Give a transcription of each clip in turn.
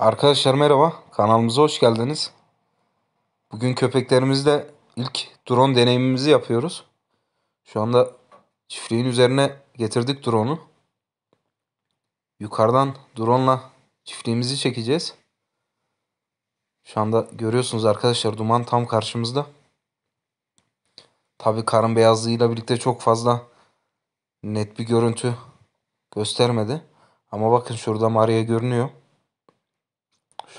Arkadaşlar merhaba. Kanalımıza hoş geldiniz. Bugün köpeklerimizle ilk drone deneyimimizi yapıyoruz. Şu anda çiftliğin üzerine getirdik drone'u. Yukarıdan drone'la çiftliğimizi çekeceğiz. Şu anda görüyorsunuz arkadaşlar duman tam karşımızda. Tabii karın beyazlığıyla birlikte çok fazla net bir görüntü göstermedi. Ama bakın şurada Maria görünüyor.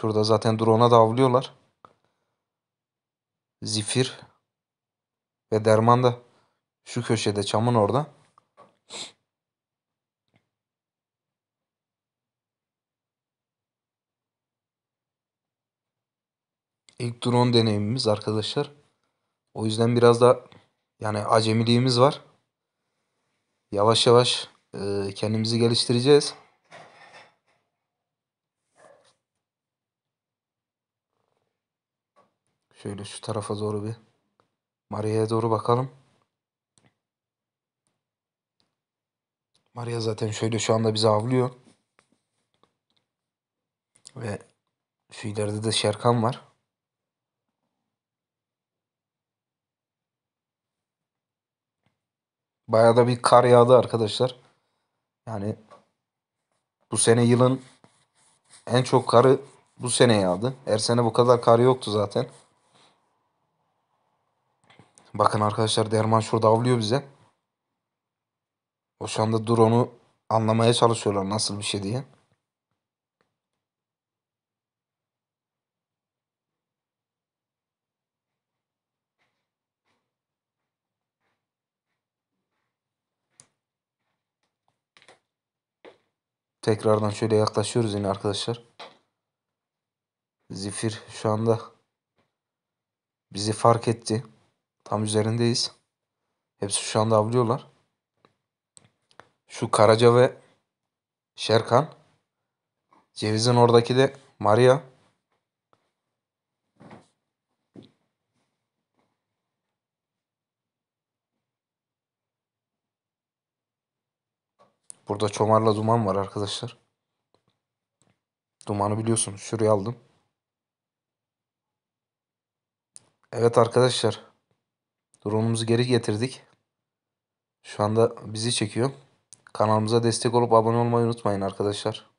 Şurada zaten drone'a da avlıyorlar. Zifir ve Derman da şu köşede çamın orada. İlk drone deneyimimiz arkadaşlar. O yüzden biraz da yani acemiliğimiz var. Yavaş yavaş e, kendimizi geliştireceğiz. Şöyle şu tarafa doğru bir Maria'ya doğru bakalım. Maria zaten şöyle şu anda bizi avlıyor. Ve şu ileride de Şerkan var. Bayağı da bir kar yağdı arkadaşlar. Yani bu sene yılın en çok karı bu sene yağdı. Her sene bu kadar kar yoktu zaten. Bakın arkadaşlar derman şurada avlıyor bize. O şu anda drone'u anlamaya çalışıyorlar nasıl bir şey diye. Tekrardan şöyle yaklaşıyoruz yine arkadaşlar. Zifir şu anda bizi fark etti. Tam üzerindeyiz. Hepsi şu anda avlıyorlar. Şu Karaca ve Şerkan. Ceviz'in oradaki de Maria. Burada çomarla duman var arkadaşlar. Dumanı biliyorsunuz. Şuraya aldım. Evet arkadaşlar. Durumumuzu geri getirdik. Şu anda bizi çekiyor. Kanalımıza destek olup abone olmayı unutmayın arkadaşlar.